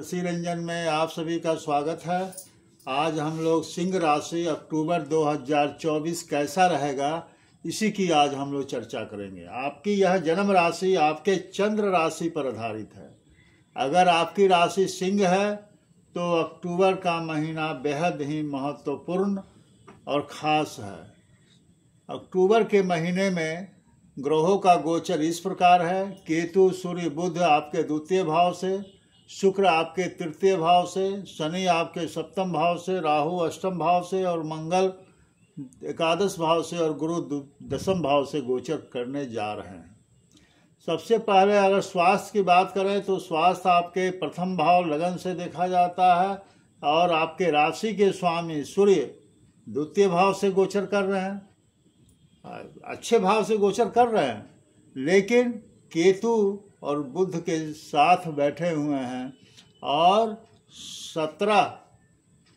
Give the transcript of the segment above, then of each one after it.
कृषि रंजन में आप सभी का स्वागत है आज हम लोग सिंह राशि अक्टूबर 2024 कैसा रहेगा इसी की आज हम लोग चर्चा करेंगे आपकी यह जन्म राशि आपके चंद्र राशि पर आधारित है अगर आपकी राशि सिंह है तो अक्टूबर का महीना बेहद ही महत्वपूर्ण और ख़ास है अक्टूबर के महीने में ग्रहों का गोचर इस प्रकार है केतु सूर्य बुध आपके द्वितीय भाव से शुक्र आपके तृतीय भाव से शनि आपके सप्तम भाव से राहु अष्टम भाव से और मंगल एकादश भाव से और गुरु दसम भाव से गोचर करने जा रहे हैं सबसे पहले अगर स्वास्थ्य की बात करें तो स्वास्थ्य आपके प्रथम भाव लगन से देखा जाता है और आपके राशि के स्वामी सूर्य द्वितीय भाव से गोचर कर रहे हैं अच्छे भाव से गोचर कर रहे हैं लेकिन केतु और बुद्ध के साथ बैठे हुए हैं और सत्रह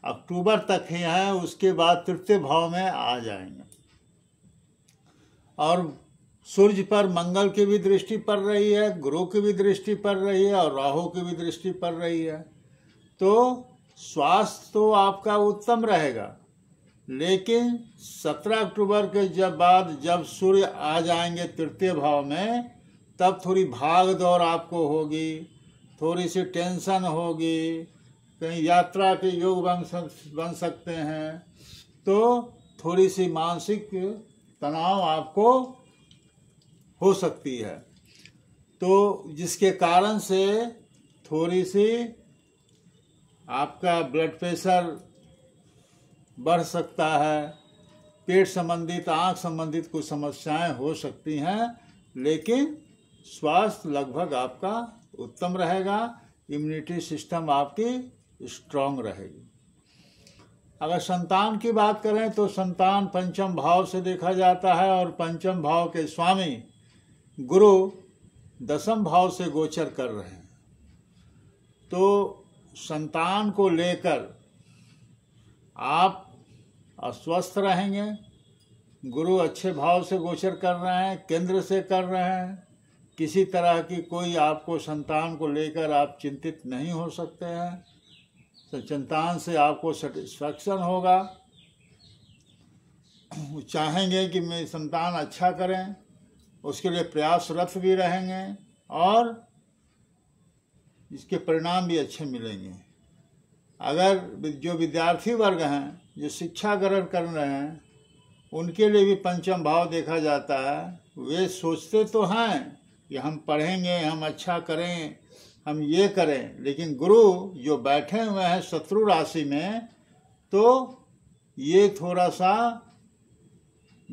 अक्टूबर तक ही हैं उसके बाद तृतीय भाव में आ जाएंगे और सूर्य पर मंगल की भी दृष्टि पड़ रही है गुरु की भी दृष्टि पड़ रही है और राहु की भी दृष्टि पड़ रही है तो स्वास्थ्य तो आपका उत्तम रहेगा लेकिन सत्रह अक्टूबर के जब बाद जब सूर्य आ जाएंगे तृतीय भाव में तब थोड़ी भाग दौड़ आपको होगी थोड़ी सी टेंशन होगी कहीं यात्रा के योग बन सक बन सकते हैं तो थोड़ी सी मानसिक तनाव आपको हो सकती है तो जिसके कारण से थोड़ी सी आपका ब्लड प्रेशर बढ़ सकता है पेट संबंधित आंख संबंधित कुछ समस्याएं हो सकती हैं लेकिन स्वास्थ्य लगभग आपका उत्तम रहेगा इम्यूनिटी सिस्टम आपकी स्ट्रांग रहेगी अगर संतान की बात करें तो संतान पंचम भाव से देखा जाता है और पंचम भाव के स्वामी गुरु दसम भाव से गोचर कर रहे हैं तो संतान को लेकर आप अस्वस्थ रहेंगे गुरु अच्छे भाव से गोचर कर रहे हैं केंद्र से कर रहे हैं किसी तरह की कोई आपको संतान को लेकर आप चिंतित नहीं हो सकते हैं तो संतान से आपको सेटिस्फैक्शन होगा वो चाहेंगे कि मेरी संतान अच्छा करें उसके लिए प्रयासरत भी रहेंगे और इसके परिणाम भी अच्छे मिलेंगे अगर जो विद्यार्थी वर्ग हैं जो शिक्षा ग्रहण कर रहे हैं उनके लिए भी पंचम भाव देखा जाता है वे सोचते तो हैं कि हम पढ़ेंगे हम अच्छा करें हम ये करें लेकिन गुरु जो बैठे हुए हैं शत्रु राशि में तो ये थोड़ा सा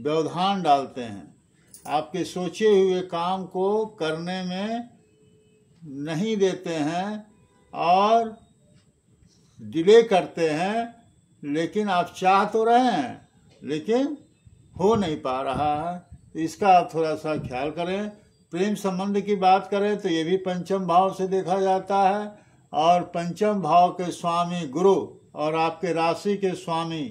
व्यवधान डालते हैं आपके सोचे हुए काम को करने में नहीं देते हैं और डिले करते हैं लेकिन आप चाह तो रहे हैं लेकिन हो नहीं पा रहा है इसका आप थोड़ा सा ख्याल करें प्रेम संबंध की बात करें तो ये भी पंचम भाव से देखा जाता है और पंचम भाव के स्वामी गुरु और आपके राशि के स्वामी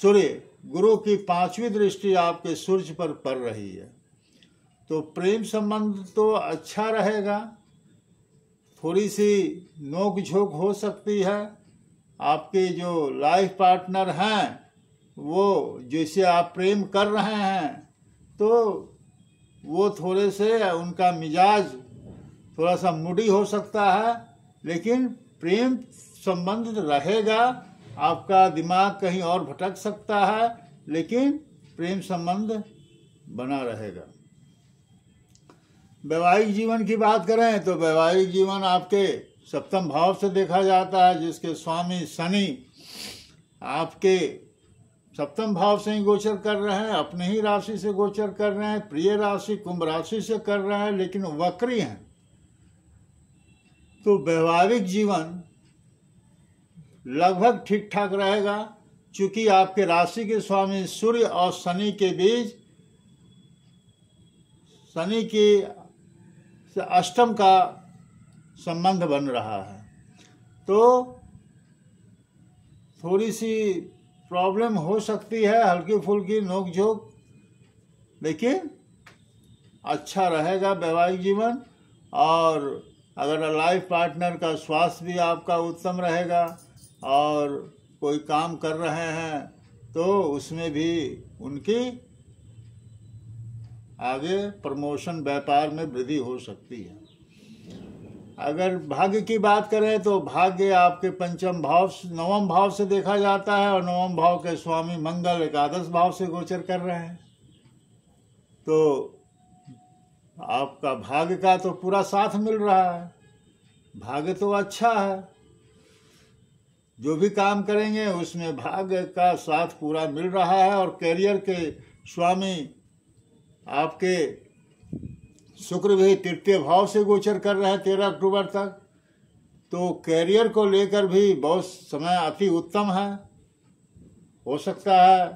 सूर्य गुरु की पांचवी दृष्टि आपके सूर्य पर पड़ रही है तो प्रेम संबंध तो अच्छा रहेगा थोड़ी सी नोक झोंक हो सकती है आपके जो लाइफ पार्टनर हैं वो जिसे आप प्रेम कर रहे हैं तो वो थोड़े से उनका मिजाज थोड़ा सा मुडी हो सकता है लेकिन प्रेम संबंध रहेगा आपका दिमाग कहीं और भटक सकता है लेकिन प्रेम संबंध बना रहेगा वैवाहिक जीवन की बात करें तो वैवाहिक जीवन आपके सप्तम भाव से देखा जाता है जिसके स्वामी शनि आपके सप्तम भाव से ही गोचर कर रहे हैं अपने ही राशि से गोचर कर रहे हैं प्रिय राशि कुंभ राशि से कर रहे हैं लेकिन वक्री हैं तो वैवाहिक जीवन लगभग ठीक ठाक रहेगा क्योंकि आपके राशि के स्वामी सूर्य और शनि के बीच शनि की अष्टम का संबंध बन रहा है तो थोड़ी सी प्रॉब्लम हो सकती है हल्की फुल्की नोकझोंक लेकिन अच्छा रहेगा वैवाहिक जीवन और अगर लाइफ पार्टनर का स्वास्थ्य भी आपका उत्तम रहेगा और कोई काम कर रहे हैं तो उसमें भी उनकी आगे प्रमोशन व्यापार में वृद्धि हो सकती है अगर भाग्य की बात करें तो भाग्य आपके पंचम भाव नवम भाव से देखा जाता है और नवम भाव के स्वामी मंगल एकादश भाव से गोचर कर रहे हैं तो आपका भाग्य का तो पूरा साथ मिल रहा है भाग्य तो अच्छा है जो भी काम करेंगे उसमें भाग्य का साथ पूरा मिल रहा है और कैरियर के स्वामी आपके शुक्र भी तृतीय भाव से गोचर कर रहा है तेरह अक्टूबर तक तो कैरियर को लेकर भी बहुत समय अति उत्तम है हो सकता है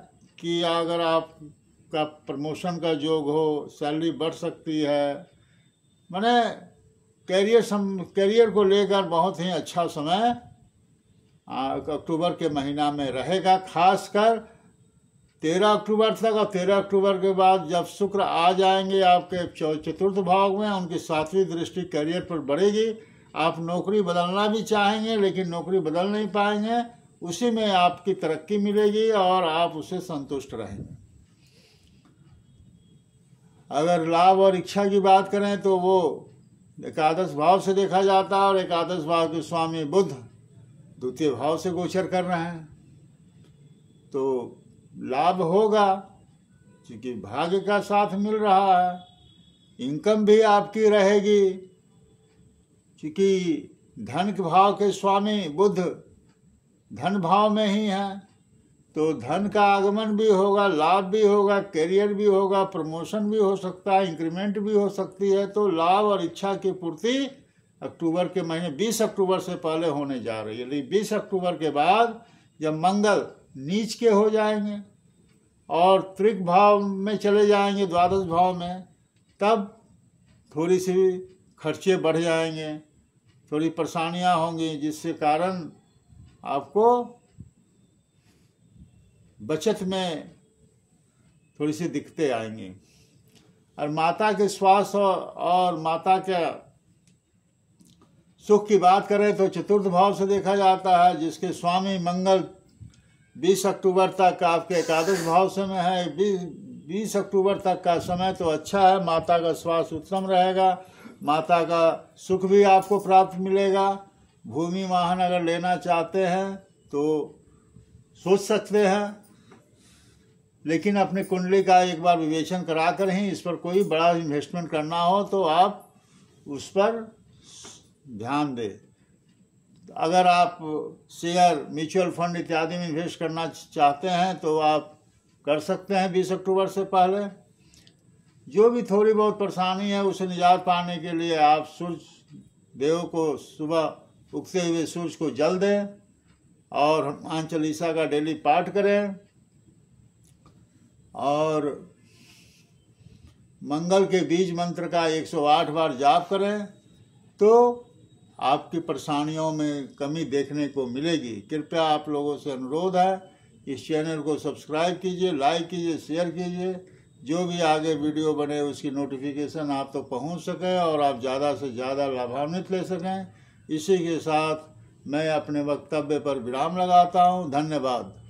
कि अगर आपका प्रमोशन का योग हो सैलरी बढ़ सकती है मैंने कैरियर सम कैरियर को लेकर बहुत ही अच्छा समय अक्टूबर के महीना में रहेगा खासकर तेरह अक्टूबर तक और तेरह अक्टूबर के बाद जब शुक्र आ जाएंगे आपके चतुर्थ भाव में उनकी सातवीं दृष्टि करियर पर बढ़ेगी आप नौकरी बदलना भी चाहेंगे लेकिन नौकरी बदल नहीं पाएंगे उसी में आपकी तरक्की मिलेगी और आप उसे संतुष्ट रहेंगे अगर लाभ और इच्छा की बात करें तो वो एकादश भाव से देखा जाता है और एकादश भाव के स्वामी बुद्ध द्वितीय भाव से गोचर कर रहे हैं तो लाभ होगा क्योंकि भाग्य का साथ मिल रहा है इनकम भी आपकी रहेगी क्योंकि धन के भाव के स्वामी बुद्ध धन भाव में ही हैं तो धन का आगमन भी होगा लाभ भी होगा करियर भी होगा प्रमोशन भी हो सकता है इंक्रीमेंट भी हो सकती है तो लाभ और इच्छा की पूर्ति अक्टूबर के महीने 20 अक्टूबर से पहले होने जा रही है यदि 20 अक्टूबर के बाद जब मंगल नीच के हो जाएंगे और त्रिक भाव में चले जाएंगे द्वादश भाव में तब थोड़ी सी खर्चे बढ़ जाएंगे थोड़ी परेशानियां होंगी जिससे कारण आपको बचत में थोड़ी सी दिक्कतें आएंगी और माता के स्वास्थ्य और माता के सुख की बात करें तो चतुर्थ भाव से देखा जाता है जिसके स्वामी मंगल बीस अक्टूबर तक आपके एकादश भाव समय है बीस बीस अक्टूबर तक का समय तो अच्छा है माता का स्वास्थ्य उत्तम रहेगा माता का सुख भी आपको प्राप्त मिलेगा भूमि वाहन अगर लेना चाहते हैं तो सोच सकते हैं लेकिन अपने कुंडली का एक बार विवेचन करा कर ही इस पर कोई बड़ा इन्वेस्टमेंट करना हो तो आप उस पर ध्यान दें अगर आप शेयर म्यूचुअल फंड इत्यादि में इन्वेस्ट करना चाहते हैं तो आप कर सकते हैं बीस अक्टूबर से पहले जो भी थोड़ी बहुत परेशानी है उसे निजात पाने के लिए आप सूर्य देव को सुबह उगते हुए सूर्य को जल दें और हनुमान चालीसा का डेली पाठ करें और मंगल के बीज मंत्र का 108 बार जाप करें तो आपकी परेशानियों में कमी देखने को मिलेगी कृपया आप लोगों से अनुरोध है इस चैनल को सब्सक्राइब कीजिए लाइक कीजिए शेयर कीजिए जो भी आगे वीडियो बने उसकी नोटिफिकेशन आप तक तो पहुंच सके और आप ज़्यादा से ज़्यादा लाभान्वित ले सकें इसी के साथ मैं अपने वक्तव्य पर विराम लगाता हूँ धन्यवाद